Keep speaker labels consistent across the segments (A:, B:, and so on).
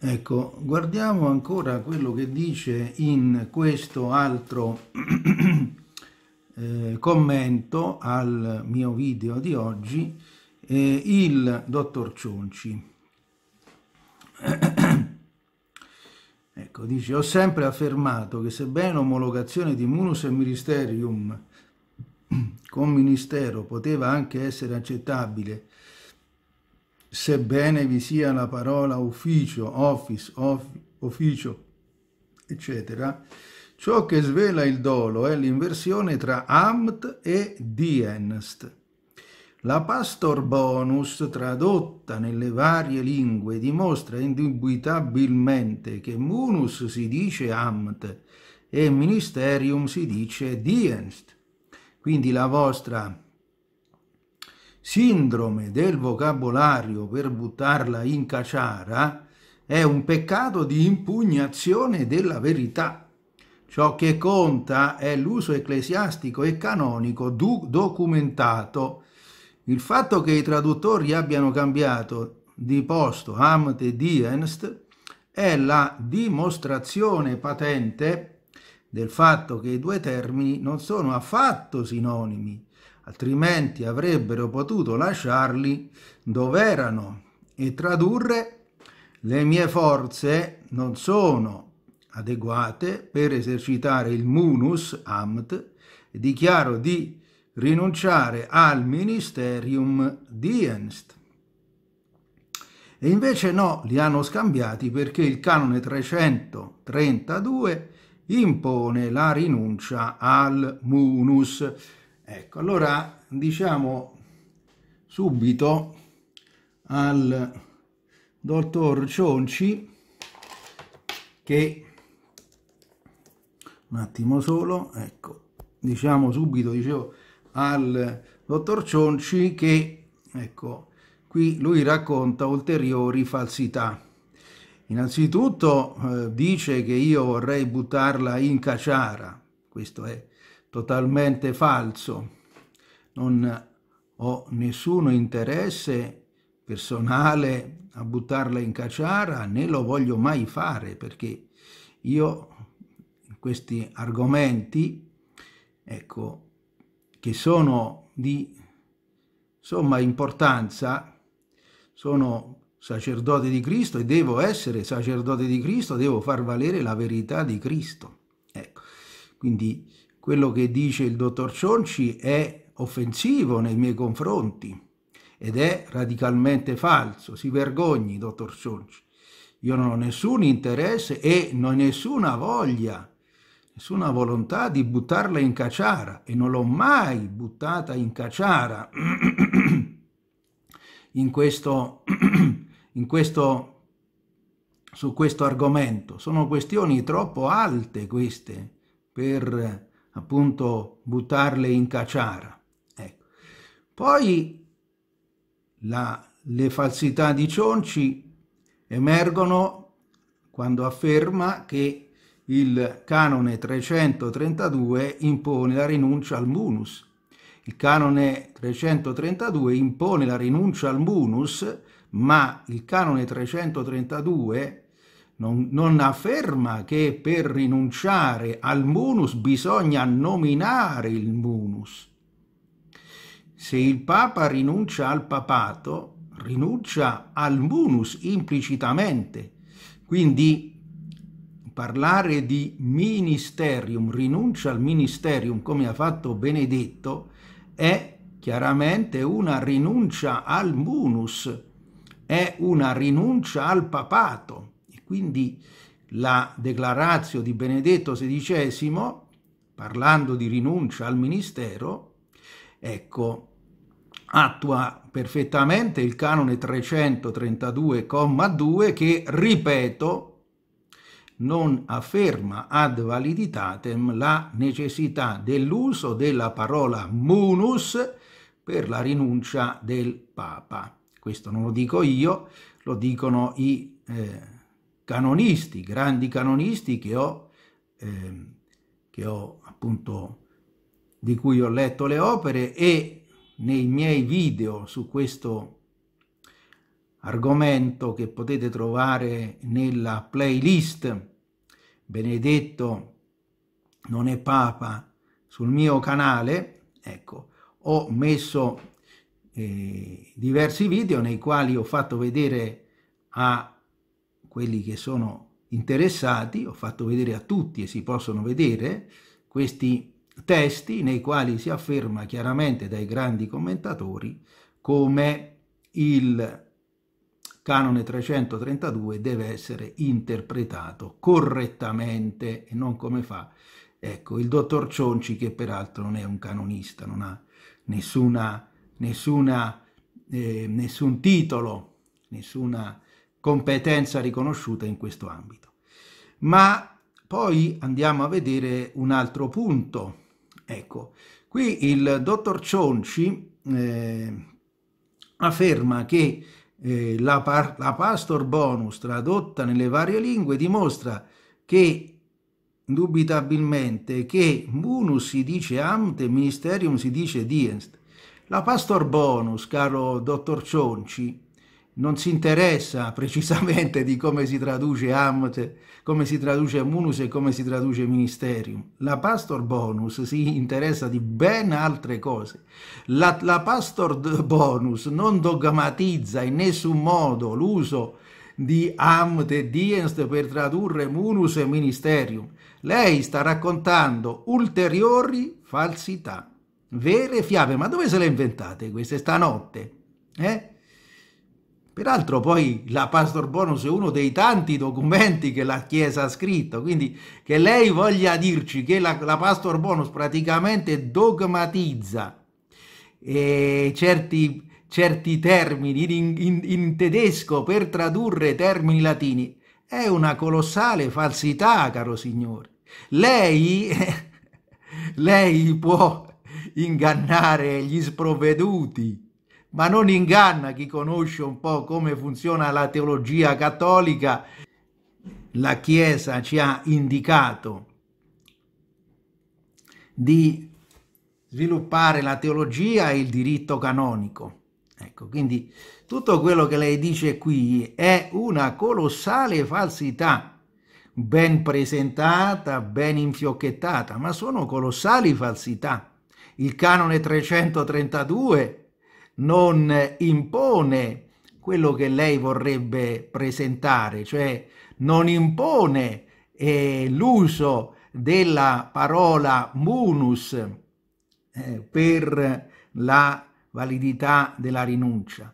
A: Ecco, guardiamo ancora quello che dice in questo altro eh, commento al mio video di oggi eh, il dottor Cionci. ecco, dice, ho sempre affermato che sebbene omologazione di munus e ministerium con ministero poteva anche essere accettabile sebbene vi sia la parola ufficio, office, off, ufficio, eccetera, ciò che svela il dolo è l'inversione tra amt e dienst. La pastor bonus, tradotta nelle varie lingue, dimostra indubitabilmente che munus si dice amt e ministerium si dice dienst. Quindi la vostra sindrome del vocabolario per buttarla in caciara è un peccato di impugnazione della verità. Ciò che conta è l'uso ecclesiastico e canonico documentato. Il fatto che i traduttori abbiano cambiato di posto Amt e Dienst è la dimostrazione patente del fatto che i due termini non sono affatto sinonimi, altrimenti avrebbero potuto lasciarli dove erano e tradurre le mie forze non sono adeguate per esercitare il munus amt e dichiaro di rinunciare al ministerium dienst. E invece no, li hanno scambiati perché il canone 332 impone la rinuncia al munus Ecco, allora diciamo subito al dottor Cionci che un attimo solo, ecco, diciamo subito, dicevo, al dottor Cionci che, ecco, qui lui racconta ulteriori falsità. Innanzitutto eh, dice che io vorrei buttarla in caciara, questo è totalmente falso. Non ho nessuno interesse personale a buttarla in cacciara, né lo voglio mai fare, perché io in questi argomenti, ecco, che sono di somma importanza, sono sacerdote di Cristo e devo essere sacerdote di Cristo, devo far valere la verità di Cristo. Ecco, quindi quello che dice il dottor Cionci è offensivo nei miei confronti ed è radicalmente falso. Si vergogni, dottor Cionci. Io non ho nessun interesse e non ho nessuna voglia, nessuna volontà di buttarla in cacciara e non l'ho mai buttata in cacciara in questo, in questo, su questo argomento. Sono questioni troppo alte queste per appunto buttarle in caciara. Ecco. Poi la, le falsità di Cionci emergono quando afferma che il canone 332 impone la rinuncia al munus. Il canone 332 impone la rinuncia al munus, ma il canone 332 non, non afferma che per rinunciare al munus bisogna nominare il munus. Se il Papa rinuncia al papato, rinuncia al munus implicitamente. Quindi parlare di ministerium, rinuncia al ministerium come ha fatto Benedetto, è chiaramente una rinuncia al munus, è una rinuncia al papato. Quindi la declarazio di Benedetto XVI, parlando di rinuncia al ministero, ecco, attua perfettamente il canone 332,2 che, ripeto, non afferma ad validitatem la necessità dell'uso della parola munus per la rinuncia del Papa. Questo non lo dico io, lo dicono i... Eh, canonisti, grandi canonisti che ho, eh, che ho appunto, di cui ho letto le opere e nei miei video su questo argomento che potete trovare nella playlist Benedetto non è Papa sul mio canale, ecco, ho messo eh, diversi video nei quali ho fatto vedere a quelli che sono interessati, ho fatto vedere a tutti e si possono vedere questi testi nei quali si afferma chiaramente dai grandi commentatori come il canone 332 deve essere interpretato correttamente e non come fa ecco, il dottor Cionci che peraltro non è un canonista, non ha nessuna, nessuna, eh, nessun titolo, nessuna competenza riconosciuta in questo ambito. Ma poi andiamo a vedere un altro punto. Ecco, qui il dottor Cionci eh, afferma che eh, la, par- la Pastor Bonus tradotta nelle varie lingue dimostra che indubitabilmente che munus si dice amte, ministerium si dice dienst. La pastor bonus, caro dottor Cionci, non si interessa precisamente di come si traduce amt, come si traduce munus e come si traduce ministerium. La pastor bonus si interessa di ben altre cose. La, la pastor bonus non dogmatizza in nessun modo l'uso di amt e dienst per tradurre munus e ministerium. Lei sta raccontando ulteriori falsità, vere fiabe. Ma dove se le inventate queste stanotte? Eh? Peraltro poi la Pastor Bonus è uno dei tanti documenti che la Chiesa ha scritto, quindi che lei voglia dirci che la, la Pastor Bonus praticamente dogmatizza eh, certi, certi, termini in, in, in tedesco per tradurre termini latini è una colossale falsità, caro signore. Lei, lei può ingannare gli sprovveduti ma non inganna chi conosce un po' come funziona la teologia cattolica. La Chiesa ci ha indicato di sviluppare la teologia e il diritto canonico. Ecco, quindi tutto quello che lei dice qui è una colossale falsità, ben presentata, ben infiocchettata, ma sono colossali falsità. Il canone 332 non impone quello che lei vorrebbe presentare, cioè non impone eh, l'uso della parola munus eh, per la validità della rinuncia.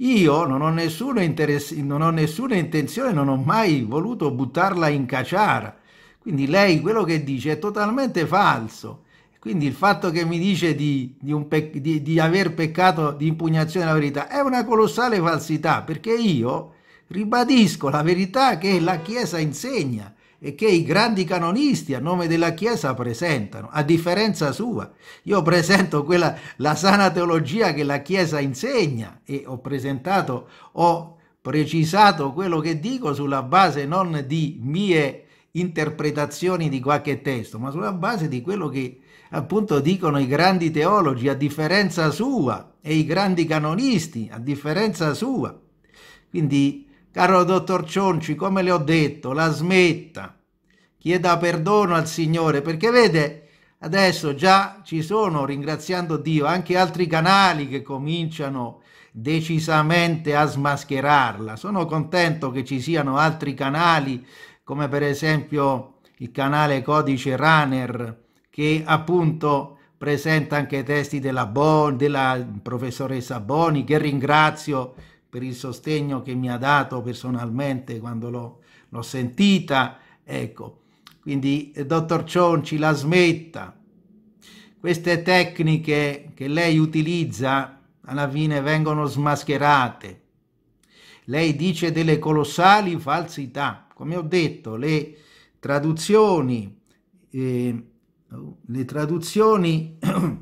A: Io non ho, nessuno non ho nessuna intenzione, non ho mai voluto buttarla in caciara. Quindi lei quello che dice è totalmente falso. Quindi il fatto che mi dice di, di, pe- di, di, aver peccato di impugnazione della verità è una colossale falsità, perché io ribadisco la verità che la Chiesa insegna e che i grandi canonisti a nome della Chiesa presentano, a differenza sua. Io presento quella, la sana teologia che la Chiesa insegna e ho presentato, ho precisato quello che dico sulla base non di mie interpretazioni di qualche testo, ma sulla base di quello che appunto dicono i grandi teologi a differenza sua e i grandi canonisti a differenza sua. Quindi, caro dottor Cionci, come le ho detto, la smetta, chieda perdono al Signore, perché vede, adesso già ci sono, ringraziando Dio, anche altri canali che cominciano decisamente a smascherarla. Sono contento che ci siano altri canali come per esempio il canale Codice Runner che appunto presenta anche testi della, bon, della professoressa Boni che ringrazio per il sostegno che mi ha dato personalmente quando l'ho, sentita. Ecco, quindi eh, dottor Cionci la smetta. Queste tecniche che lei utilizza alla fine vengono smascherate lei dice delle colossali falsità. Come ho detto, le traduzioni, eh, le traduzioni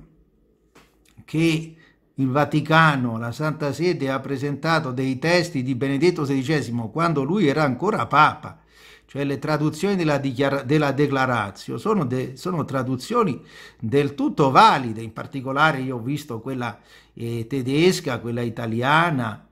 A: che il Vaticano, la Santa Sede, ha presentato dei testi di Benedetto XVI quando lui era ancora Papa, cioè le traduzioni della, della Declarazio, sono, de sono, traduzioni del tutto valide, in particolare io ho visto quella eh, tedesca, quella italiana,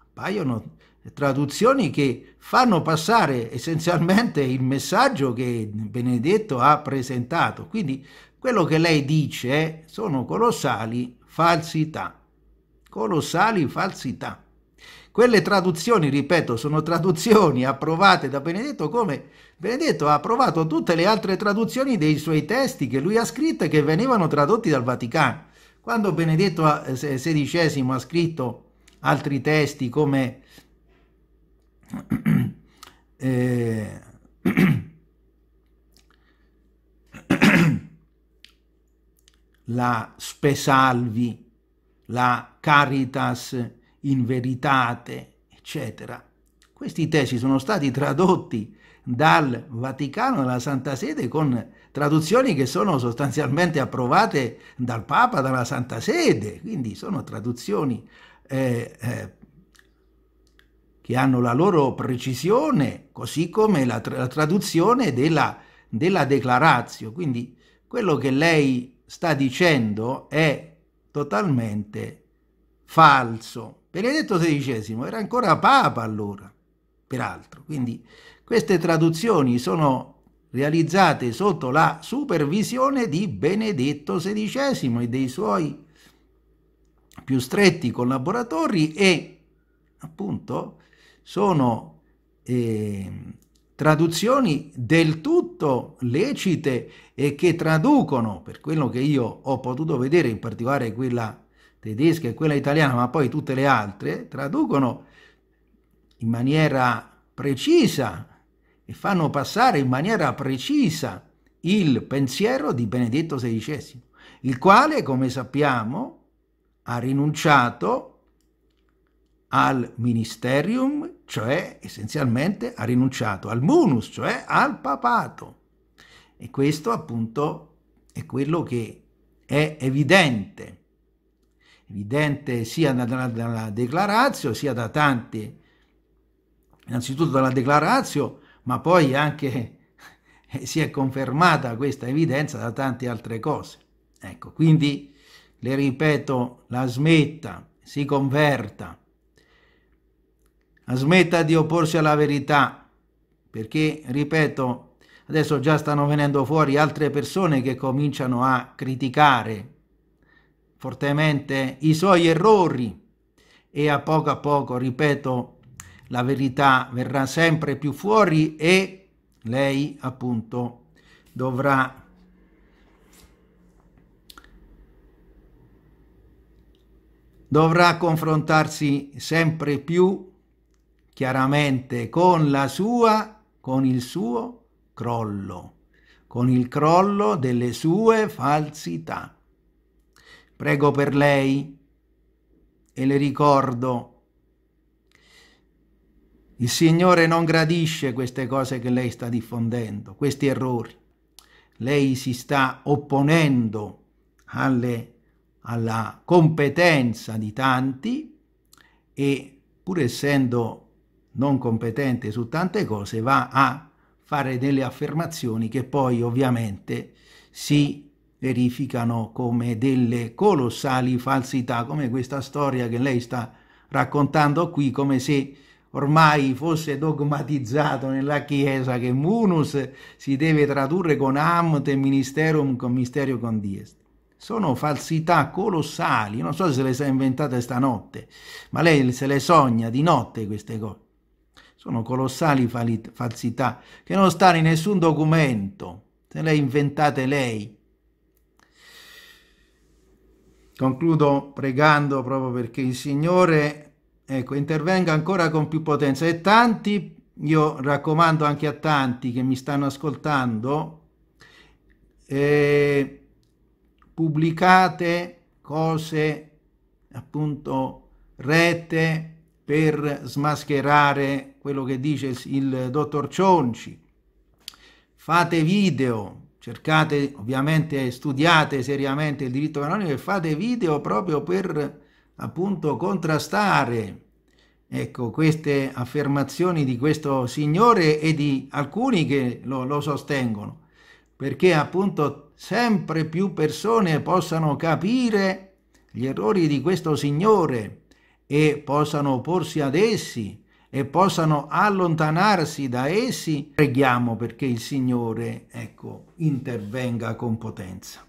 A: appaiono traduzioni che fanno passare essenzialmente il messaggio che Benedetto ha presentato. Quindi quello che lei dice sono colossali falsità, colossali falsità. Quelle traduzioni, ripeto, sono traduzioni approvate da Benedetto come Benedetto ha approvato tutte le altre traduzioni dei suoi testi che lui ha scritto e che venivano tradotti dal Vaticano. Quando Benedetto XVI eh, ha scritto altri testi come eh, la Spesalvi, la Caritas in Veritate, eccetera. Questi testi sono stati tradotti dal Vaticano, dalla Santa Sede, con traduzioni che sono sostanzialmente approvate dal Papa, dalla Santa Sede, quindi sono traduzioni eh, eh, che hanno la loro precisione, così come la, tra- la traduzione della, della declarazio. Quindi quello che lei sta dicendo è totalmente falso. Benedetto XVI era ancora papa allora, peraltro. Quindi queste traduzioni sono realizzate sotto la supervisione di Benedetto XVI e dei suoi più stretti collaboratori e appunto sono eh, traduzioni del tutto lecite e che traducono, per quello che io ho potuto vedere, in particolare quella tedesca e quella italiana, ma poi tutte le altre, traducono in maniera precisa e fanno passare in maniera precisa il pensiero di Benedetto XVI, il quale, come sappiamo, ha rinunciato al ministerium cioè essenzialmente ha rinunciato al munus, cioè al papato. E questo appunto è quello che è evidente, evidente sia dalla, dalla declarazio, sia da tanti, innanzitutto dalla declarazio, ma poi anche si è confermata questa evidenza da tante altre cose. Ecco, quindi le ripeto, la smetta, si converta, smetta di opporsi alla verità, perché, ripeto, adesso già stanno venendo fuori altre persone che cominciano a criticare fortemente i suoi errori e a poco a poco, ripeto, la verità verrà sempre più fuori e lei appunto dovrà dovrà confrontarsi sempre più chiaramente con la sua, con il suo crollo, con il crollo delle sue falsità. Prego per lei e le ricordo il Signore non gradisce queste cose che lei sta diffondendo, questi errori. Lei si sta opponendo alle, alla competenza di tanti e pur essendo non competente su tante cose va a fare delle affermazioni che poi ovviamente si verificano come delle colossali falsità, come questa storia che lei sta raccontando qui, come se ormai fosse dogmatizzato nella Chiesa che munus si deve tradurre con amt e ministerum con misterio con dies. Sono falsità colossali, non so se le si inventate stanotte, ma lei se le sogna di notte queste cose sono colossali falsità che non stanno in nessun documento, se le inventate lei. Concludo pregando proprio perché il Signore ecco, intervenga ancora con più potenza e tanti, io raccomando anche a tanti che mi stanno ascoltando, eh, pubblicate cose appunto rete per smascherare quello che dice il dottor Cionci, fate video, cercate ovviamente, studiate seriamente il diritto canonico e fate video proprio per appunto contrastare ecco, queste affermazioni di questo signore e di alcuni che lo, lo sostengono, perché appunto sempre più persone possano capire gli errori di questo signore e possano opporsi ad essi e possano allontanarsi da essi, preghiamo perché il Signore, ecco, intervenga con potenza.